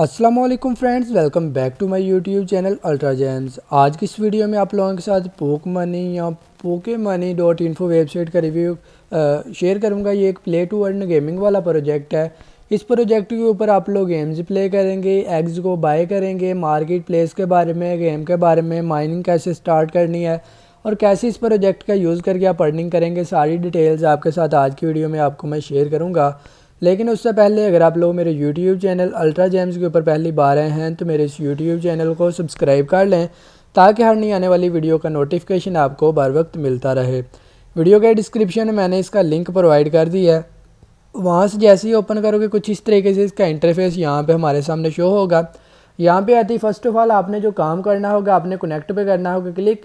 Aslam friends welcome back to my YouTube channel Ultra Gems आज की इस वीडियो में आप लोगों के साथ पोक मनी या Poke Money dot info website का रिव्यू शेयर करूंगा ये एक प्ले टू अर्न गेमिंग वाला प्रोजेक्ट है इस प्रोजेक्ट के ऊपर आप लोग गेम्स प्ले करेंगे एग्स को बाय करेंगे मार्केट प्लेस के बारे में गेम के बारे में माइनिंग कैसे स्टार्ट करनी है और कैसे इस प्रोजेक्ट का यूज़ करके आप अर्निंग करेंगे सारी डिटेल्स आपके साथ आज की वीडियो में आपको मैं शेयर करूँगा लेकिन उससे पहले अगर आप लोग मेरे YouTube चैनल अल्ट्रा जेम्स के ऊपर पहली बार आए हैं तो मेरे इस यूट्यूब चैनल को सब्सक्राइब कर लें ताकि हर नई आने वाली वीडियो का नोटिफिकेशन आपको बर वक्त मिलता रहे वीडियो के डिस्क्रिप्शन में मैंने इसका लिंक प्रोवाइड कर दिया है वहाँ से जैसे ही ओपन करोगे कुछ इस तरीके से इसका इंटरफेस यहाँ पर हमारे सामने शो होगा यहाँ पे आती फर्स्ट ऑफ ऑल आपने जो काम करना होगा आपने कनेक्ट पे करना होगा क्लिक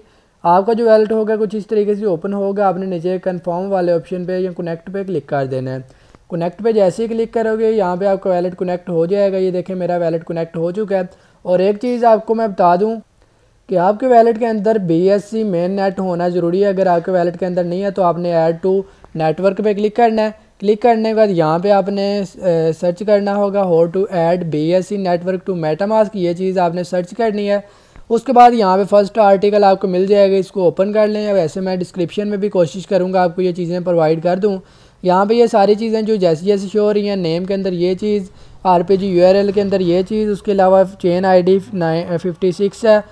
आपका जो वैलेट होगा कुछ इस तरीके से ओपन होगा आपने नीचे कन्फर्म वाले ऑप्शन पे या कनेक्ट पे क्लिक कर देना है कनेक्ट पे जैसे ही क्लिक करोगे यहाँ पे आपका वैलेट कनेक्ट हो जाएगा ये देखें मेरा वैलेट कनेक्ट हो चुका है और एक चीज़ आपको मैं बता दूँ कि आपके वैलेट के अंदर B S C main net होना ज़रूरी है अगर आपके वैलेट के अंदर नहीं है तो आपने ऐड टू नेटवर्क पर क्लिक करना है क्लिक करने के बाद यहाँ पे आपने सर्च करना होगा how to add B S C network to MetaMask ये चीज़ आपने सर्च करनी है उसके बाद यहाँ पे फर्स्ट आर्टिकल आपको मिल जाएगा इसको ओपन कर लें वैसे मैं डिस्क्रिप्शन में भी कोशिश करूँगा आपको ये चीज़ें प्रोवाइड कर दूँ यहाँ पे ये सारी चीज़ें जो जैसी जैसी शो हो रही हैं नेम के अंदर ये चीज़ आर पी जी यू के अंदर ये चीज़ उसके अलावा chain I D fifty six है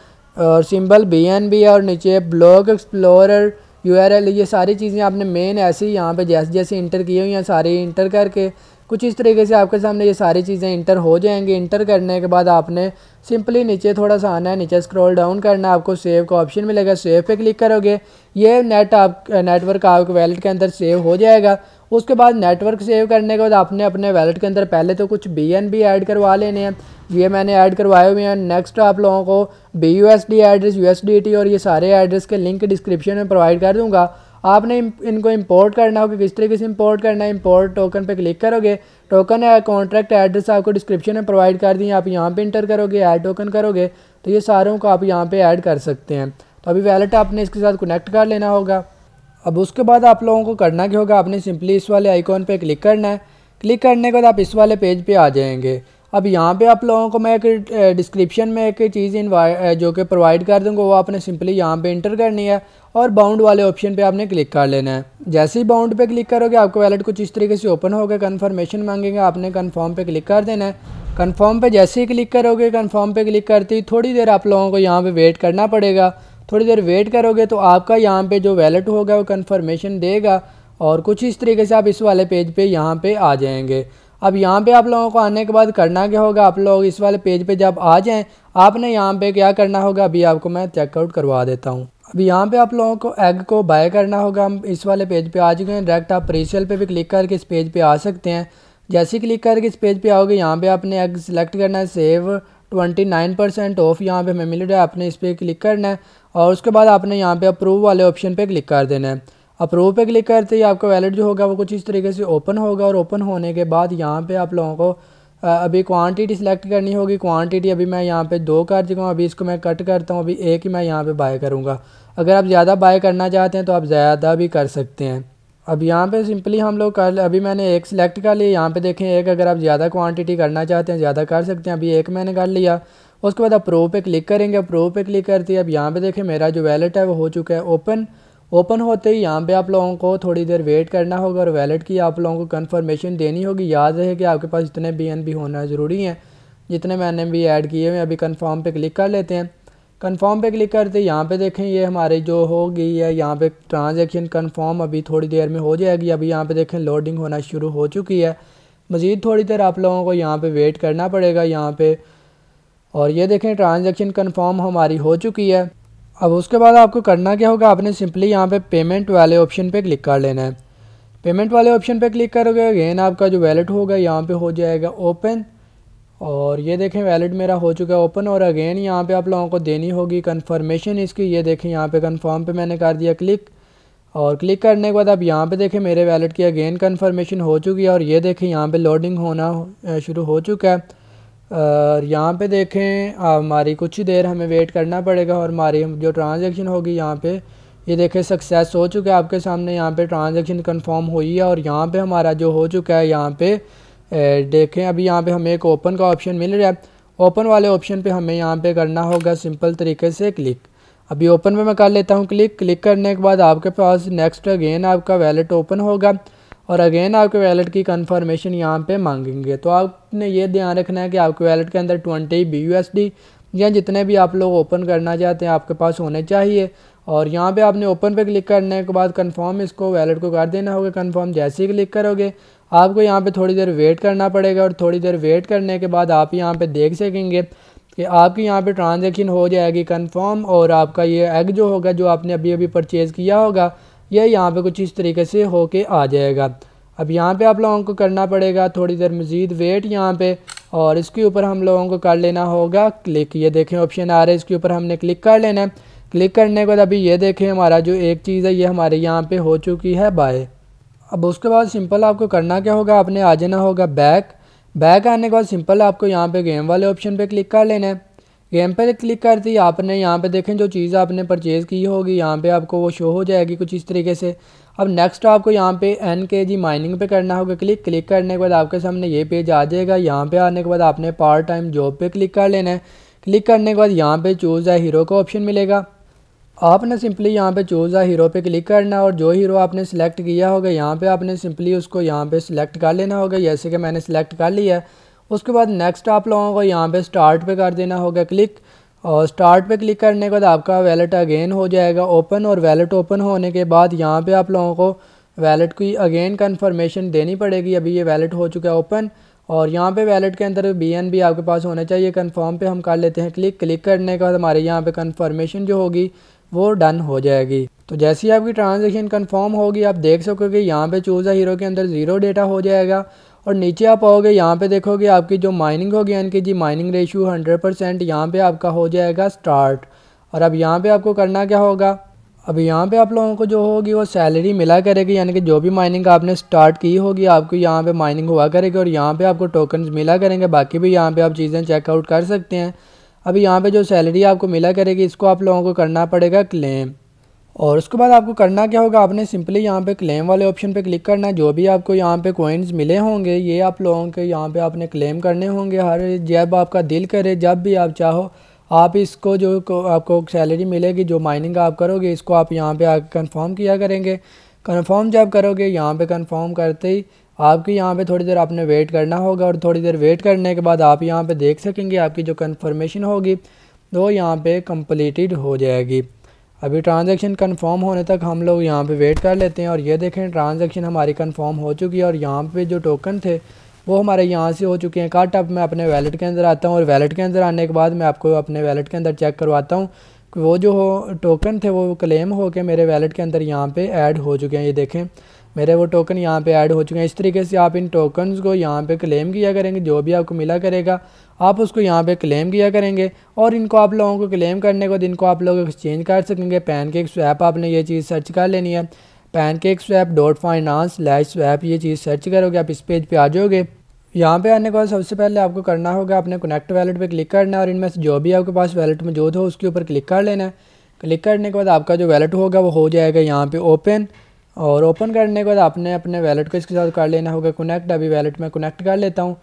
और सिंबल बी एन बी है और नीचे block explorer U R L ये सारी चीज़ें आपने मेन ऐसी यहाँ पे जैसे जैसे इंटर की हुई हैं सारी इंटर करके कुछ इस तरीके से आपके सामने ये सारी चीज़ें इंटर हो जाएंगी इंटर करने के बाद आपने सिंपली नीचे थोड़ा सा आना है नीचे स्क्रॉल डाउन करना है आपको सेव का ऑप्शन मिलेगा सेव पे क्लिक करोगे ये नेट आप नेटवर्क uh, आपके वैलेट के अंदर सेव हो जाएगा उसके बाद नेटवर्क सेव करने के बाद आपने अपने वैलेट के अंदर पहले तो कुछ बी एन बी ऐड करवा लेने हैं ये मैंने ऐड करवाए हुए हैं नेक्स्ट आप लोगों को B U S D address U S D T और ये सारे एड्रेस के लिंक डिस्क्रिप्शन में प्रोवाइड कर दूंगा आपने इनको इंपोर्ट करना होगा किस तरीके से इंपोर्ट करना है इंपोर्ट टोकन पे क्लिक करोगे टोकन या कॉन्ट्रैक्ट एड्रेस आपको डिस्क्रिप्शन में प्रोवाइड कर दिए आप यहाँ पे इंटर करोगे ऐड टोकन करोगे तो ये सारों को आप यहाँ पे ऐड कर सकते हैं तो अभी वैलेट आपने इसके साथ कनेक्ट कर लेना होगा अब उसके बाद आप लोगों को करना क्या होगा आपने सिंपली इस वाले आइकॉन पे क्लिक करना है क्लिक करने के बाद आप इस वाले पेज पे आ जाएंगे अब यहाँ पे आप लोगों को मैं एक डिस्क्रिप्शन में एक चीज़ जो कि प्रोवाइड कर दूँगा वो आपने सिंपली यहाँ पे इंटर करनी है और बाउंड वाले ऑप्शन पे आपने क्लिक कर लेना है जैसे ही बाउंड पे क्लिक करोगे आपका वैलेट कुछ इस तरीके से ओपन होगा कन्फर्मेशन मांगेंगे आपने कन्फर्म पे क्लिक कर देना है कन्फर्म पर जैसे ही क्लिक करोगे कन्फर्म पर क्लिक करते ही थोड़ी देर आप लोगों को यहाँ पर वेट करना पड़ेगा थोड़ी देर वेट करोगे तो आपका यहाँ पे जो वैलेट होगा वो कन्फर्मेशन देगा और कुछ इस तरीके से आप इस वाले पेज पे यहाँ पे आ जाएंगे अब यहाँ पे आप लोगों को आने के बाद करना क्या होगा आप लोग इस वाले पेज पे जब आ जाएं आपने यहाँ पे क्या करना होगा अभी आपको मैं चेकआउट करवा देता हूँ अब यहाँ पे आप लोगों को एग को बाय करना होगा हम इस वाले पेज पे आ चुके हैं डायरेक्ट आप प्रीसेल पे भी क्लिक करके इस पेज पे आ सकते हैं जैसे क्लिक करके इस पेज पे आओगे यहाँ पे आपने एग सेलेक्ट करना है save twenty nine percent off यहाँ पे हमें मिल रहा है आपने इस पर क्लिक करना है और उसके बाद आपने यहाँ पे अप्रूव वाले ऑप्शन पे क्लिक कर देना है अप्रूव पे क्लिक करते ही आपका वैलेट जो होगा वो कुछ इस तरीके से ओपन होगा और ओपन होने के बाद यहाँ पे आप लोगों को अभी क्वांटिटी सेलेक्ट करनी होगी क्वांटिटी अभी मैं यहाँ पे दो कर चुका हूँ अभी इसको मैं कट करता हूँ अभी एक ही मैं यहाँ पे बाय करूँगा अगर आप ज़्यादा बाय करना चाहते हैं तो आप ज़्यादा भी कर सकते हैं अब यहाँ पे सिंपली हम लोग कर अभी मैंने एक सेलेक्ट कर लिया यहाँ पे देखें एक अगर आप ज़्यादा क्वांटिटी करना चाहते हैं ज़्यादा कर सकते हैं अभी एक मैंने कर लिया उसके बाद आप प्रो पे क्लिक करेंगे प्रो पे क्लिक करते हैं अब यहाँ पे देखें मेरा जो वैलेट है वो हो चुका है ओपन ओपन होते ही यहाँ पर आप लोगों को थोड़ी देर वेट करना होगा और वैलेट की आप लोगों को कन्फर्मेशन देनी होगी याद रहे कि आपके पास जितने बी होना ज़रूरी है जितने मैंने भी ऐड किए हुए अभी कन्फर्म पर क्लिक कर लेते हैं कन्फर्म पे क्लिक करते हैं यहाँ पे देखें ये हमारी जो हो गई है यहाँ पे ट्रांजैक्शन कन्फर्म अभी थोड़ी देर में हो जाएगी अभी यहाँ पे देखें लोडिंग होना शुरू हो चुकी है मज़ीद थोड़ी देर आप लोगों को यहाँ पे वेट करना पड़ेगा यहाँ पे और ये देखें ट्रांजैक्शन कन्फर्म हमारी हो चुकी है अब उसके बाद आपको करना क्या होगा आपने सिंपली यहाँ पे पेमेंट वाले ऑप्शन पर क्लिक कर लेना है पेमेंट वाले ऑप्शन पर क्लिक करोगे अगेन आपका जो वैलेट होगा यहाँ पर हो जाएगा ओपन और ये देखें वैलेट मेरा हो चुका है ओपन और अगेन यहाँ पे आप लोगों को देनी होगी कंफर्मेशन इसकी ये देखें यहाँ पे कंफर्म पे मैंने कर दिया क्लिक और क्लिक करने के बाद आप यहाँ पे देखें मेरे वैलेट की अगेन कंफर्मेशन हो चुकी है और ये देखें यहाँ पे लोडिंग होना शुरू हो चुका है और यहाँ पर देखें हमारी कुछ ही देर हमें वेट करना पड़ेगा और हमारी जो ट्रांजेक्शन होगी यहाँ पर ये देखें सक्सेस हो चुका है आपके सामने यहाँ पर ट्रांजेक्शन कन्फर्म हुई है और यहाँ पर हमारा जो हो चुका है यहाँ पर देखें अभी यहाँ पे हमें एक ओपन का ऑप्शन मिल रहा है ओपन वाले ऑप्शन पे हमें यहाँ पे करना होगा सिंपल तरीके से क्लिक अभी ओपन पे मैं कर लेता हूँ क्लिक क्लिक करने के बाद आपके पास नेक्स्ट अगेन आपका वैलेट ओपन होगा और अगेन आपके वैलेट की कन्फर्मेशन यहाँ पर मांगेंगे तो आपने ये ध्यान रखना है कि आपके वैलेट के अंदर ट्वेंटी बी या जितने भी आप लोग ओपन करना चाहते हैं आपके पास होने चाहिए और यहाँ पे आपने ओपन पे क्लिक करने के बाद कंफर्म इसको वैलेट को कर देना होगा कंफर्म जैसे ही क्लिक करोगे आपको यहाँ पे थोड़ी देर वेट करना पड़ेगा और थोड़ी देर वेट करने के बाद आप यहाँ पे देख सकेंगे कि आपकी यहाँ पे ट्रांजेक्शन हो जाएगी कंफर्म और आपका ये एग जो होगा जो आपने अभी अभी परचेज़ किया होगा यह यहाँ पे कुछ इस तरीके से होके आ जाएगा अब यहाँ पे आप लोगों को करना पड़ेगा थोड़ी देर मज़ीद वेट यहाँ पर और इसके ऊपर हम लोगों को कर लेना होगा क्लिक ये देखें ऑप्शन आ रहा है इसके ऊपर हमने क्लिक कर लेना है क्लिक करने के बाद अभी ये देखें हमारा जो एक चीज़ है ये हमारे यहाँ पर हो चुकी है बाय अब उसके बाद सिंपल आपको करना क्या होगा आपने आ जाना होगा बैक बैक आने के बाद सिंपल आपको यहाँ पे गेम वाले ऑप्शन पे क्लिक कर लेना है गेम पे क्लिक करते ही आपने यहाँ पे देखें जो चीज़ आपने परचेज़ की होगी यहाँ पे आपको वो शो हो जाएगी कुछ इस तरीके से अब नेक्स्ट आपको यहाँ पे एन के जी माइनिंग पे करना होगा क्लिक क्लिक करने के बाद आपके सामने ये पेज आ जाएगा यहाँ पे आने के बाद आपने पार्ट टाइम जॉब पे क्लिक कर लेना है क्लिक करने के बाद यहाँ पे चूज़ है हीरो का ऑप्शन मिलेगा आपने सिंपली यहाँ पे चूज़ आ हीरो पे क्लिक करना और जो हीरो आपने सिलेक्ट किया होगा यहाँ पे आपने सिंपली उसको यहाँ पे सिलेक्ट कर लेना होगा जैसे कि मैंने सेलेक्ट कर लिया है उसके बाद नेक्स्ट आप लोगों को यहाँ पे स्टार्ट पे कर देना होगा क्लिक और स्टार्ट पे क्लिक करने के बाद आपका वैलेट अगेन हो जाएगा ओपन और वैलेट ओपन होने के बाद यहाँ पर आप लोगों को वैलेट की अगेन कन्फर्मेशन देनी पड़ेगी अभी ये वैलेट हो चुका है ओपन और यहाँ पे वैलेट के अंदर बी एन बी आपके पास होना चाहिए कन्फर्म पे हम कर लेते हैं क्लिक क्लिक करने के बाद हमारे यहाँ पे कन्फर्मेशन जो होगी वो डन हो जाएगी तो जैसे ही आपकी ट्रांजेक्शन कन्फर्म होगी आप देख सकोगे यहाँ पे चूज़ हीरो के अंदर ज़ीरो डेटा हो जाएगा और नीचे आप आओगे यहाँ पे देखोगे आपकी जो माइनिंग होगी N K G mining ratio hundred percent यहाँ पर आपका हो जाएगा स्टार्ट और अब यहाँ पे आपको करना क्या होगा अब यहाँ पे आप लोगों को जो होगी वो सैलरी मिला करेगी यानी कि जो भी माइनिंग आपने स्टार्ट की होगी आपको यहाँ पे माइनिंग हुआ करेगी और यहाँ पर आपको टोकन मिला करेंगे बाकी भी यहाँ पर आप चीज़ें चेकआउट कर सकते हैं अभी यहाँ पे जो सैलरी आपको मिला करेगी इसको आप लोगों को करना पड़ेगा क्लेम और उसके बाद आपको करना क्या होगा आपने सिंपली यहाँ पे क्लेम वाले ऑप्शन पे क्लिक करना है जो भी आपको यहाँ पे कोइंस मिले होंगे ये आप लोगों के यहाँ पे आपने क्लेम करने होंगे हर जब आपका दिल करे जब भी आप चाहो आप इसको जो आपको सैलरी मिलेगी जो माइनिंग आप करोगे इसको आप यहाँ पर कन्फर्म किया करेंगे कन्फर्म जब करोगे यहाँ पर कन्फर्म करते ही आपके यहाँ पे थोड़ी देर आपने वेट करना होगा और थोड़ी देर वेट करने के बाद आप यहाँ पे देख सकेंगे आपकी जो कन्फर्मेशन होगी वो यहाँ पे कम्प्लीटेड हो जाएगी अभी ट्रांजैक्शन कंफर्म होने तक हम लोग यहाँ पे वेट कर लेते हैं और ये देखें ट्रांजैक्शन हमारी कंफर्म हो चुकी है और यहाँ पर जो टोकन थे वो हमारे यहाँ से हो चुके हैं कट अब मैं अपने वैलेट के अंदर आता हूँ और वैलेट के अंदर आने के बाद मैं आपको अपने वैलेट के अंदर चेक करवाता हूँ कि वो जो हो टोकन थे वो क्लेम होके मेरे वैलेट के अंदर यहाँ पर ऐड हो चुके हैं ये देखें मेरे वो टोकन यहाँ पे ऐड हो चुके हैं इस तरीके से आप इन टोकन्स को यहाँ पे क्लेम किया करेंगे जो भी आपको मिला करेगा आप उसको यहाँ पे क्लेम किया करेंगे और इनको आप लोगों को क्लेम करने को इनको आप लोग एक्सचेंज कर सकेंगे पैन केक स्वैप आपने ये चीज़ सर्च कर लेनी है pancake swap dot finance slash swap ये चीज़ सर्च करोगे आप इस पेज पर आ जाओगे यहाँ पे आने के बाद सबसे पहले आपको करना होगा अपने कनेक्ट वैलेट पे क्लिक करना है और इनमें से जो भी आपके पास वैलेट मौजूद हो उसके ऊपर क्लिक कर लेना है क्लिक करने के बाद आपका जो वैलेट होगा वो हो जाएगा यहाँ पे ओपन और ओपन करने के बाद आपने अपने वैलेट को इसके साथ कर लेना होगा कनेक्ट अभी वैलेट में कनेक्ट कर लेता हूँ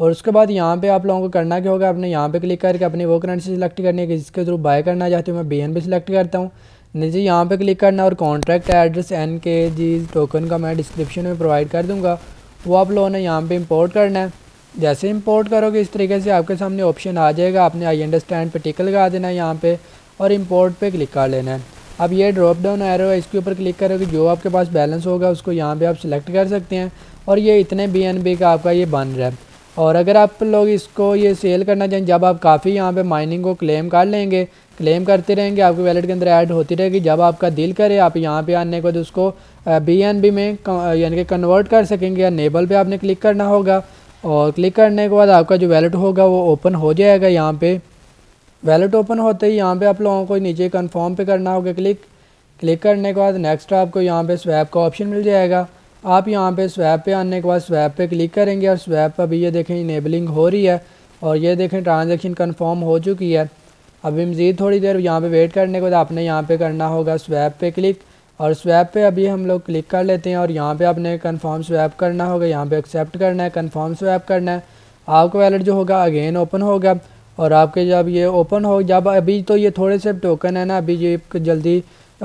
और उसके बाद यहाँ पे आप लोगों को करना क्या होगा आपने यहाँ पे क्लिक करके अपनी वो करेंसी सेलेक्ट करनी है कि जिसके थ्रू बाय करना चाहते हो मैं बी एन भी सिलेक्ट करता हूँ नीचे यहाँ पे क्लिक करना और कॉन्ट्रैक्ट एड्रेस एन के जी टोकन का मैं डिस्क्रिप्शन में प्रोवाइड कर दूँगा वो आप लोगों ने यहाँ पर इम्पोर्ट करना है जैसे इम्पोर्ट करोगे इस तरीके से आपके सामने ऑप्शन आ जाएगा आपने आई अंडरस्टैंड पर टिक लगा देना है यहाँ पर और इम्पोर्ट पर क्लिक कर लेना है अब ये ड्रॉप डाउन एरो है इसके ऊपर क्लिक करोगे जो आपके पास बैलेंस होगा उसको यहाँ पे आप सिलेक्ट कर सकते हैं और ये इतने बी का आपका ये बन रहा है और अगर आप लोग इसको ये सेल करना चाहें जब आप काफ़ी यहाँ पे माइनिंग को क्लेम कर लेंगे क्लेम करते रहेंगे आपके वैलेट के अंदर ऐड होती रहेगी जब आपका दिल करे आप यहाँ पे आने के बाद उसको बी में यानी कि कन्वर्ट कर सकेंगे या नेबल पे आपने क्लिक करना होगा और क्लिक करने के बाद आपका जो वैलेट होगा वो ओपन हो जाएगा यहाँ पर वैलेट ओपन होते ही यहाँ पे आप लोगों को नीचे कन्फर्म पे करना होगा क्लिक क्लिक करने के बाद नेक्स्ट आपको यहाँ पे स्वैप का ऑप्शन मिल जाएगा आप यहाँ पे स्वैप पे आने के बाद स्वैप पे क्लिक करेंगे और स्वैप पर अभी ये देखें इनेबलिंग हो रही है और ये देखें ट्रांजेक्शन कन्फर्म हो चुकी है अभी मज़ीद थोड़ी देर यहाँ पर वेट करने के बाद आपने यहाँ पर करना होगा स्वैप पर क्लिक और स्वैप पे अभी हम लोग क्लिक कर लेते हैं और यहाँ पे आपने कन्फर्म स्वैप करना होगा यहाँ पे एक्सेप्ट करना है कन्फर्म स्वैप करना है आपका वैलेट जो होगा अगेन ओपन होगा और आपके जब ये ओपन हो जब अभी तो ये थोड़े से टोकन है ना अभी ये जल्दी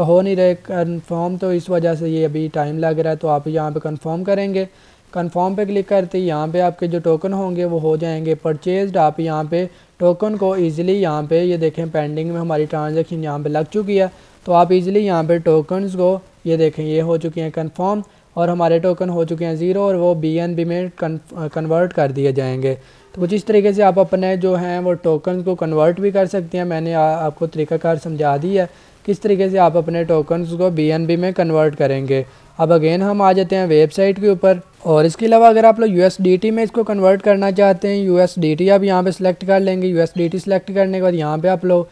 हो नहीं रहे कन्फर्म तो इस वजह से ये अभी टाइम लग रहा है तो आप यहाँ पे कन्फर्म करेंगे कन्फर्म पे क्लिक करते ही यहाँ पे आपके जो टोकन होंगे वो हो जाएंगे परचेज्ड आप यहाँ पे टोकन को इजीली यहाँ पे ये देखें पेंडिंग में हमारी ट्रांजेक्शन यहाँ पे लग चुकी है तो आप इजीली यहाँ पे टोकन्स को ये देखें ये हो चुकी हैं कंफर्म और हमारे टोकन हो चुके हैं ज़ीरो और वो बी में कन्वर्ट कर दिए जाएंगे तो कुछ इस तरीके से आप अपने जो हैं वो टोकन को कन्वर्ट भी कर सकते हैं मैंने आ, आपको तरीकाकार समझा दी है किस तरीके से आप अपने टोकन्स को बी में कन्वर्ट करेंगे अब अगेन हम आ जाते हैं वेबसाइट के ऊपर और इसके अलावा अगर आप लोग यू में इसको कन्वर्ट करना चाहते हैं यू आप यहाँ पर सिलेक्ट कर लेंगे यू सिलेक्ट करने के बाद यहाँ पर आप लोग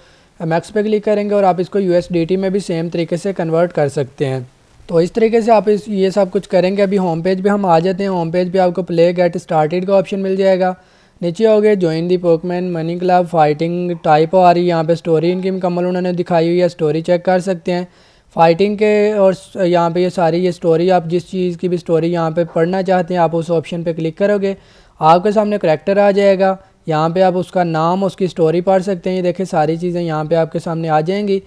मैक्स पे क्लिक करेंगे और आप इसको यू में भी सेम तरीके से कन्वर्ट कर सकते हैं तो इस तरीके से आप इस ये सब कुछ करेंगे अभी होम पेज पे हम आ जाते हैं होम पेज पे आपको प्ले गेट स्टार्टेड का ऑप्शन मिल जाएगा नीचे हो गए join the Pokemon money club fighting type आ रही है यहाँ पर स्टोरी इनकी मुकम्मल उन्होंने दिखाई हुई है स्टोरी चेक कर सकते हैं फाइटिंग के और यहाँ पे ये सारी ये स्टोरी आप जिस चीज़ की भी स्टोरी यहाँ पे पढ़ना चाहते हैं आप उस ऑप्शन पे क्लिक करोगे आपके सामने करेक्टर आ जाएगा यहाँ पे आप उसका नाम उसकी स्टोरी पढ़ सकते हैं ये देखें सारी चीज़ें यहाँ पे आपके सामने आ जाएंगी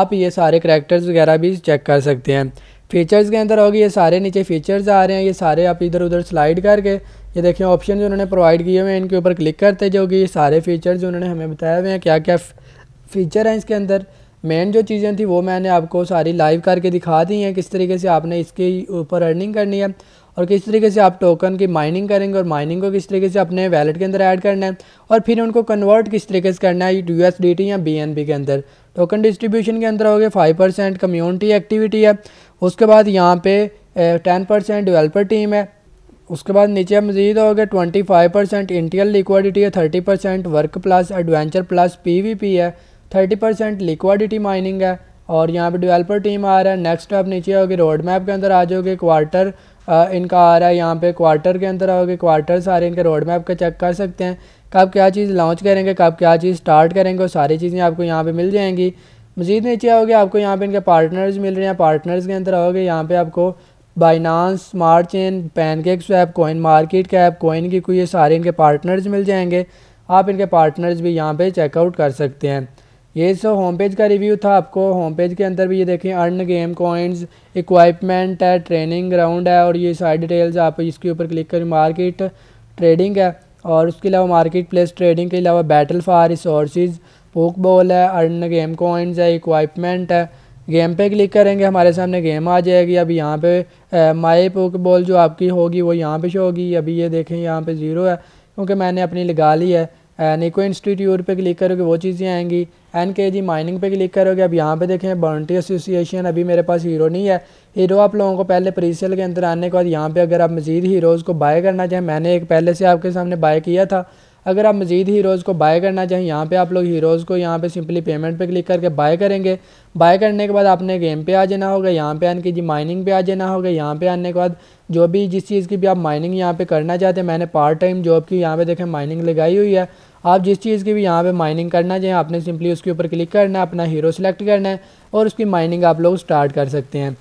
आप ये सारे करैक्टर्स वगैरह भी चेक कर सकते हैं फीचर्स के अंदर होगी ये सारे नीचे फीचर्स आ रहे हैं ये सारे आप इधर उधर स्लाइड करके ये देखें ऑप्शन जो उन्होंने प्रोवाइड किए हुए हैं इनके ऊपर क्लिक करते जाओगे ये सारे फीचर्स जो उन्होंने हमें बताए हुए हैं क्या क्या फीचर हैं इसके अंदर मेन जो चीज़ें थी वो मैंने आपको सारी लाइव करके दिखा दी हैं किस तरीके से आपने इसके ऊपर अर्निंग करनी है और किस तरीके से आप टोकन की माइनिंग करेंगे और माइनिंग को किस तरीके से अपने वैलेट के अंदर ऐड करना है और फिर उनको कन्वर्ट किस तरीके से करना है यू एस डी टी या बी एन बी के अंदर टोकन डिस्ट्रीब्यूशन के अंदर हो गए फाइव परसेंट कम्यूनिटी एक्टिविटी है उसके बाद यहाँ पे टेन परसेंट डिवेलपर टीम है उसके बाद नीचे मजीद हो गया twenty five percent initial liquidity है thirty percent work plus adventure plus P V P है थर्टी परसेंट लिक्वाडिटी माइनिंग है और यहाँ पे डेवलपर टीम आ रहा है नेक्स्ट आप नीचे होगी रोड मैप के अंदर आ जाओगे क्वार्टर आ, इनका आ रहा है यहाँ पे क्वार्टर के अंदर आओगे क्वार्टर सारे इनके रोड मैप का चेक कर सकते हैं कब क्या चीज़ लॉन्च करेंगे कब क्या चीज़ स्टार्ट करेंगे और सारी चीज़ें आपको यहाँ पे मिल जाएंगी मज़ीद नीचे आओगे आपको यहाँ पे इनके पार्टनर्स मिल रहे हैं पार्टनर्स के अंदर आओगे यहाँ पे आपको Binance smart chain pancake swap coin market cap coin की कोई ये सारे इनके पार्टनर्स मिल जाएंगे आप इनके पार्टनर्स भी यहाँ पर चेकआउट कर सकते हैं ये सो होम पेज का रिव्यू था आपको होम पेज के अंदर भी ये देखें अर्न गेम कॉइन्स इक्वाइपमेंट है ट्रेनिंग ग्राउंड है और ये सारी डिटेल्स आप इसके ऊपर क्लिक करें मार्केट ट्रेडिंग है और उसके अलावा मार्केट प्लेस ट्रेडिंग के अलावा battle for resource poke ball है अर्न गेम कॉइन्स है इक्वाइपमेंट है गेम पे क्लिक करेंगे हमारे सामने गेम आ जाएगी अब यहाँ पे माई पोक बॉल जो आपकी होगी वो यहाँ पे शो होगी अभी ये देखें यहाँ पे ज़ीरो है क्योंकि मैंने अपनी लगा ली है निको इंस्टीट्यूट पे क्लिक करोगे वो चीज़ें आएंगी एन के जी माइनिंग पे क्लिक करोगे अब यहाँ पे देखें बाउंड्री एसोसिएशन अभी मेरे पास हीरो नहीं है हीरो आप लोगों को पहले प्रीसेल के अंदर आने के बाद यहाँ पे अगर आप मज़ीद हीरोज़ को बाय करना चाहें मैंने एक पहले से आपके सामने बाय किया था अगर आप मज़ीद हीरोज़ को बाय करना चाहें यहाँ पे आप लोग हीरोज़ को यहाँ पे सिंपली पेमेंट पे क्लिक करके बाय करेंगे बाय करने के बाद आपने गेम पे आ जाना होगा यहाँ पे आने की जी माइनिंग पे आ जाना होगा यहाँ पे आने के बाद जो भी जिस चीज़ की भी आप माइनिंग यहाँ पे करना चाहते हैं मैंने पार्ट टाइम जॉब की यहाँ पर देखें माइनिंग लगाई हुई है आप जिस चीज़ की भी यहाँ पर माइनिंग करना चाहें आपने सिंपली उसके ऊपर क्लिक करना है अपना हीरो सेलेक्ट करना है और उसकी माइनिंग आप लोग स्टार्ट कर सकते हैं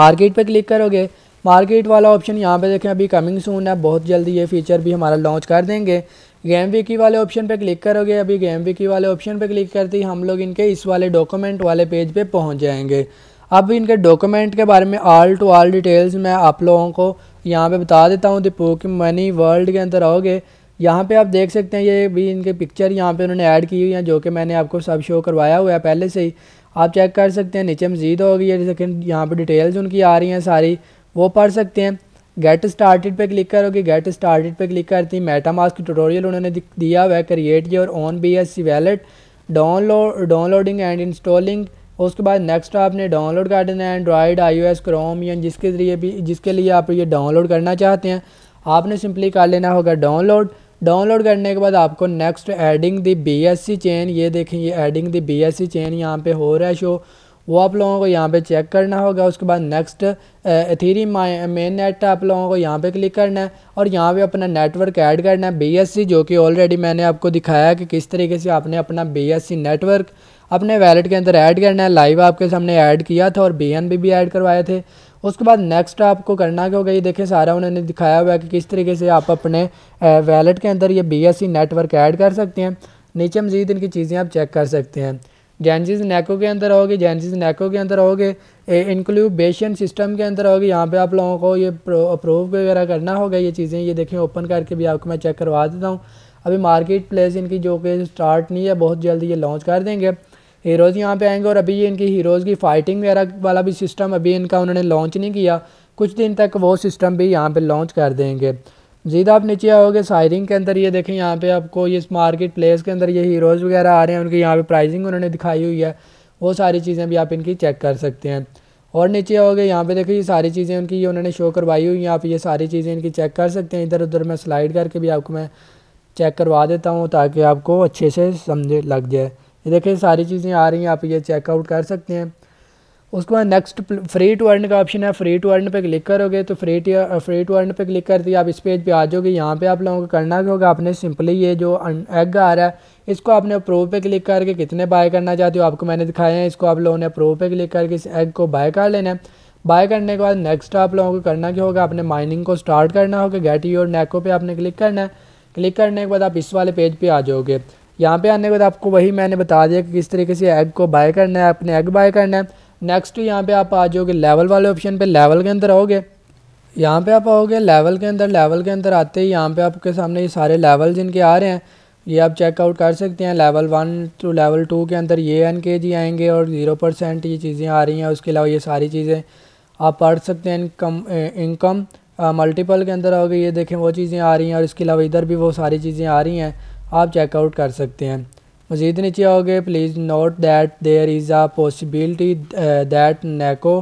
मार्केट पर क्लिक करोगे मार्केट वाला ऑप्शन यहाँ पे देखें अभी कमिंग सून है बहुत जल्दी ये फीचर भी हमारा लॉन्च कर देंगे गेम विकी वाले ऑप्शन पे क्लिक करोगे अभी गेम विकी वाले ऑप्शन पे क्लिक करते ही हम लोग इनके इस वाले डॉक्यूमेंट वाले पेज पे पहुंच जाएंगे अब इनके डॉक्यूमेंट के बारे में ऑल टू ऑल डिटेल्स मैं आप लोगों को यहाँ पे बता देता हूँ कि मनी वर्ल्ड के अंदर आओगे यहाँ पे आप देख सकते हैं ये भी इनके पिक्चर यहाँ पे उन्होंने ऐड की हुई है जो कि मैंने आपको सब शो करवाया हुआ है पहले से ही आप चेक कर सकते हैं नीचे मजीद तो होगी ये लेकिन यहाँ पर डिटेल्स उनकी आ रही हैं सारी वो पढ़ सकते हैं गेट स्टार्टेड पे क्लिक करोगे गेट स्टार्टेड पे क्लिक करती ही मेटामास्क ट्यूटोरियल उन्होंने दिया हुआ है create your own B S C wallet download downloading and installing उसके बाद नेक्स्ट आपने डाउनलोड कर देना है Android I O S Chrome या जिसके जरिए भी जिसके लिए आप ये डाउनलोड करना चाहते हैं आपने सिंपली कर लेना होगा डाउनलोड डाउनलोड करने के बाद आपको next adding the B S C chain ये देखें ये adding the B S C chain यहाँ पे हो रहा है शो वो आप लोगों को यहाँ पे चेक करना होगा उसके बाद नेक्स्ट थीरी मेन नेट आप लोगों को यहाँ पे क्लिक करना है और यहाँ पे अपना नेटवर्क ऐड करना है बीएससी जो कि ऑलरेडी मैंने आपको दिखाया कि किस तरीके से आपने अपना बीएससी नेटवर्क अपने वैलेट के अंदर ऐड करना है लाइव आपके सामने ऐड किया था और बी एन बी भी ऐड करवाए थे उसके बाद नेक्स्ट आपको करना क्या होगा ये देखें सारा उन्होंने दिखाया हुआ है कि किस तरीके से आप अपने वैलेट के अंदर ये बी नेटवर्क ऐड कर सकते हैं नीचे मजीद इनकी चीज़ें आप चेक कर सकते हैं जेंसिस नेको के अंदर आओगे जेंसिस नेको के अंदर आओगे इंक्लूबेशन सिस्टम के अंदर आओगे यहाँ पे आप लोगों को ये अप्रूव वगैरह करना होगा ये चीज़ें ये देखें ओपन करके भी आपको मैं चेक करवा देता हूँ अभी मार्केट प्लेस इनकी जो कि स्टार्ट नहीं है बहुत जल्दी ये लॉन्च कर देंगे हीरोज़ यहाँ पे आएंगे और अभी ये इनकी हीरोज़ की फ़ाइटिंग वगैरह वाला भी सिस्टम अभी इनका उन्होंने लॉन्च नहीं किया कुछ दिन तक वो सिस्टम भी यहाँ पर लॉन्च कर देंगे ज़ीदा आप नीचे आओगे सायरिंग के अंदर ये देखें यहाँ पे आपको इस मार्केट प्लेस के अंदर ये हीरोज़ वगैरह आ रहे हैं उनकी यहाँ पे प्राइसिंग उन्होंने दिखाई हुई है वो सारी चीज़ें भी आप इनकी चेक कर सकते हैं और नीचे आओगे यहाँ पे देखो ये सारी चीज़ें उनकी ये उन्होंने शो करवाई हुई हैं आप ये सारी चीज़ें इनकी चेक कर सकते हैं इधर उधर मैं स्लाइड करके भी आपको मैं चेक करवा देता हूँ ताकि आपको अच्छे से समझ लग जाए ये देखें सारी चीज़ें आ रही हैं आप ये चेकआउट कर सकते हैं उसके बाद नेक्स्ट फ्री टू अर्न का ऑप्शन है फ्री टू अर्न पे क्लिक करोगे तो free to free to earn पे क्लिक कर दिए आप इस पेज पे आ जाओगे यहाँ पे आप लोगों को करना क्या होगा आपने सिंपली ये जो एग आ रहा है इसको आपने प्रो पे क्लिक करके कितने बाय करना चाहते हो आपको मैंने दिखाया है इसको आप लोगों ने प्रो पे क्लिक करके इस एग को बाय कर लेना है बाय करने के बाद नेक्स्ट आप लोगों को करना क्या होगा आपने माइनिंग को स्टार्ट करना होगा गेट योर नेको पे आपने क्लिक करना है क्लिक करने के बाद आप इस वाले पेज पर आ जाओगे यहाँ पे आने के बाद आपको वही मैंने बता दिया कि किस तरीके से एग को बाय करना है अपने एग बाय करना है नेक्स्ट यहाँ पे आप आ जाओगे लेवल वाले ऑप्शन पे लेवल के अंदर आओगे यहाँ पे आप आओगे लेवल के अंदर लेवल के अंदर आते ही यहाँ पे आपके सामने ये सारे लेवल जिनके आ रहे हैं ये आप चेकआउट कर सकते हैं level one two level two के अंदर ये एन के जी आएंगे और ज़ीरो परसेंट ये चीज़ें आ रही हैं उसके अलावा ये सारी चीज़ें आप पढ़ सकते हैं इनकम इनकम मल्टीपल के अंदर आओगे ये देखें वो चीज़ें आ रही हैं और इसके अलावा इधर भी वो सारी चीज़ें आ रही हैं आप चेकआउट कर सकते हैं मज़ीद नीचे आओगे please note that there is a possibility that Neko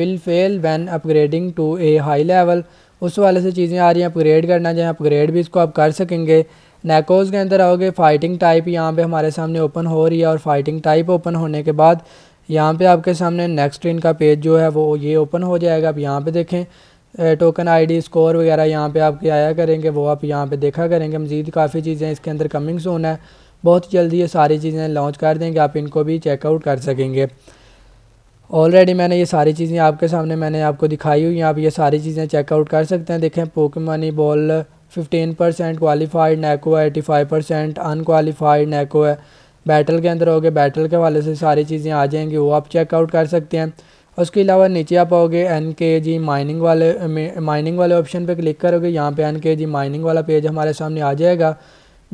will fail when upgrading to a high level उस वाले से चीज़ें आ रही हैं अपग्रेड करना चाहें अपग्रेड भी इसको आप कर सकेंगे नेकोज़ के अंदर आओगे फ़ाइटिंग टाइप यहाँ पे हमारे सामने ओपन हो रही है और फाइटिंग टाइप ओपन होने के बाद यहाँ पे आपके सामने नेक्स्ट इनका पेज जो है वो ये ओपन हो जाएगा आप यहाँ पे देखें टोकन आईडी स्कोर वगैरह यहाँ पे आपके आया करेंगे वो आप यहाँ पे देखा करेंगे मज़ीद काफ़ी चीज़ें इसके अंदर कमिंग होना है बहुत जल्दी ये सारी चीज़ें लॉन्च कर देंगे आप इनको भी चेकआउट कर सकेंगे ऑलरेडी मैंने ये सारी चीज़ें आपके सामने मैंने आपको दिखाई हुई हैं आप ये सारी चीज़ें चेकआउट कर सकते हैं देखें poke money ball fifteen percent qualified Neko है eighty five percent unqualified Neko है बैटल के अंदर हो गए बैटल के हवाले से सारी चीज़ें आ जाएंगी वो आप चेकआउट कर सकते हैं उसके अलावा नीचे आप आओगे एन के जी माइनिंग वाले माइनिंग वाले ऑप्शन पर क्लिक करोगे यहाँ पर एन के जी माइनिंग वाला पेज हमारे सामने आ जाएगा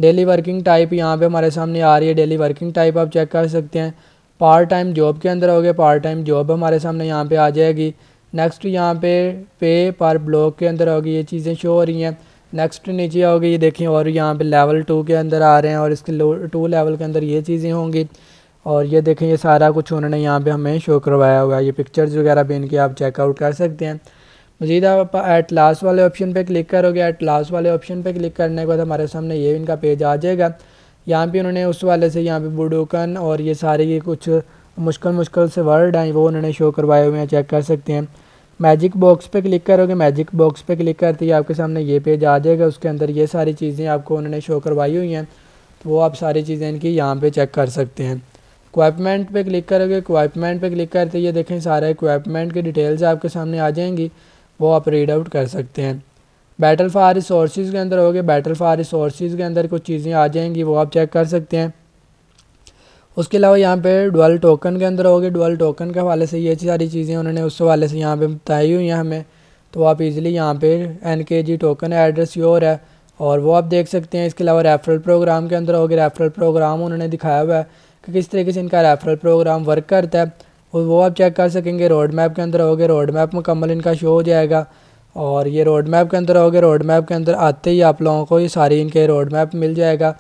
डेली वर्किंग टाइप यहाँ पे हमारे सामने आ रही है डेली वर्किंग टाइप आप चेक कर सकते हैं पार्ट टाइम जॉब के अंदर हो गए पार्ट टाइम जॉब हमारे सामने यहाँ पे आ जाएगी नेक्स्ट यहाँ पे पे पर ब्लॉक के अंदर होगी ये चीज़ें शो हो रही हैं नेक्स्ट नीचे होगी ये देखें और यहाँ पे लेवल टू के अंदर आ रहे हैं और इसके टू लेवल के अंदर ये चीज़ें होंगी और ये देखें ये सारा कुछ उन्होंने यहाँ पर हमें शो करवाया हुआ है ये पिक्चर्स वगैरह भी इनके आप चेकआउट कर सकते हैं मजीद आप एट लास्ट वाले ऑप्शन पे क्लिक करोगे एट लास्ट वाले ऑप्शन पे क्लिक करने के बाद हमारे सामने ये इनका पेज आ जाएगा यहाँ पे उन्होंने उस वाले से यहाँ पे बुडोकन और ये सारे ये कुछ मुश्किल मुश्किल से वर्ड हैं वो उन्होंने शो करवाए हुए हैं चेक कर सकते हैं मैजिक बॉक्स पे क्लिक करोगे मैजिक बॉक्स पे क्लिक करते ही आपके सामने ये पेज आ जाएगा उसके अंदर ये सारी चीज़ें आपको उन्होंने शो करवाई हुई हैं तो वो आप सारी चीज़ें इनकी यहाँ पे चेक कर सकते हैं इक्वाइपमेंट पे क्लिक करोगे इक्वाइपमेंट पे क्लिक करते ये देखें सारे इक्वाइपमेंट की डिटेल्स आपके सामने आ जाएंगी वो आप रीड आउट कर सकते हैं बैटल फार रिसोर्स के अंदर हो गए बैटल फार रिसोर्स के अंदर कुछ चीज़ें आ जाएंगी वो आप चेक कर सकते हैं उसके अलावा यहाँ पे डुअल टोकन के अंदर हो गए डुअल टोकन के हवाले से ये सारी चीज़ें उन्होंने उस हवाले से यहाँ पे बताई हुई हैं हमें तो आप इजीली यहाँ पे N K ji token address your है और वो आप देख सकते हैं इसके अलावा रेफरल प्रोग्राम के अंदर हो गए रेफरल प्रोग्राम उन्होंने दिखाया हुआ है कि किस तरीके से इनका रेफरल प्रोग्राम वर्क करता है और वो आप चेक कर सकेंगे रोड मैप के अंदर होगे रोड मैप मुकम्मल इनका शो हो जाएगा और ये रोड मैप के अंदर होगे रोड मैप के अंदर आते ही आप लोगों को ये सारी इनके रोड मैप मिल जाएगा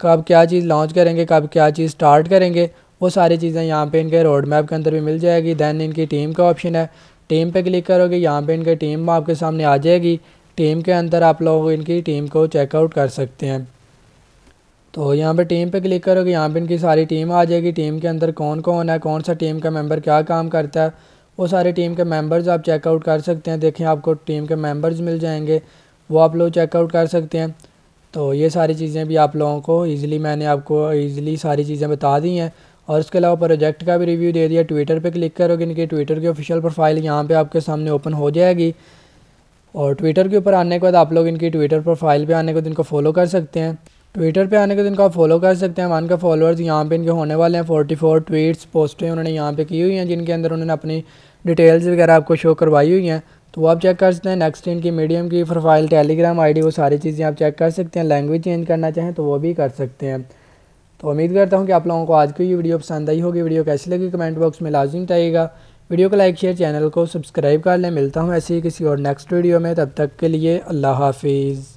कब क्या चीज़ लॉन्च करेंगे कब क्या चीज़ स्टार्ट करेंगे वो सारी चीज़ें यहाँ पे इनके रोड मैप के अंदर भी मिल जाएगी दैन इनकी टीम का ऑप्शन है टीम पे क्लिक करोगे यहाँ पे इनकी टीम आपके सामने आ जाएगी टीम के अंदर आप लोग इनकी टीम को चेकआउट कर सकते हैं तो यहाँ पे टीम पे क्लिक करोगे यहाँ पे इनकी सारी टीम आ जाएगी टीम के अंदर कौन कौन है कौन सा टीम का मेंबर क्या काम करता है वो सारे टीम के मेंबर्स आप चेकआउट कर सकते हैं देखें आपको टीम के मेंबर्स मिल जाएंगे वो आप लोग चेकआउट कर सकते हैं तो ये सारी चीज़ें भी आप लोगों को ईज़िली मैंने आपको ईज़िली सारी चीज़ें बता दी हैं और उसके अलावा प्रोजेक्ट का भी रिव्यू दे दिया ट्विटर पर क्लिक करोगे इनके ट्विटर की ऑफिशियल प्रोफाइल यहाँ पर आपके सामने ओपन हो जाएगी और ट्विटर के ऊपर आने के बाद आप लोग इनकी ट्विटर प्रोफाइल पर आने के बाद इनको फॉलो कर सकते हैं ट्विटर पे आने के दिन का फॉलो कर सकते हैं मान का फॉलोअर्स यहाँ पे इनके होने वाले हैं 44 ट्वीट्स पोस्टें उन्होंने यहाँ पे की हुई हैं जिनके अंदर उन्होंने अपनी डिटेल्स वगैरह आपको शो करवाई हुई हैं तो वो आप चेक कर सकते हैं नेक्स्ट इनकी मीडियम की प्रोफाइल टेलीग्राम आईडी वो सारी चीज़ें आप चेक कर सकते हैं लैंग्वेज चेंज करना चाहें तो वो भी कर सकते हैं तो उम्मीद करता हूँ कि आप लोगों को आज की ये वीडियो पसंद आई होगी वीडियो कैसी लगी कमेंट बॉक्स में लाजिम बताइएगा वीडियो को लाइक शेयर चैनल को सब्सक्राइब कर लें मिलता हूँ ऐसे ही किसी और नेक्स्ट वीडियो में तब तक के लिए अल्लाह हाफिज़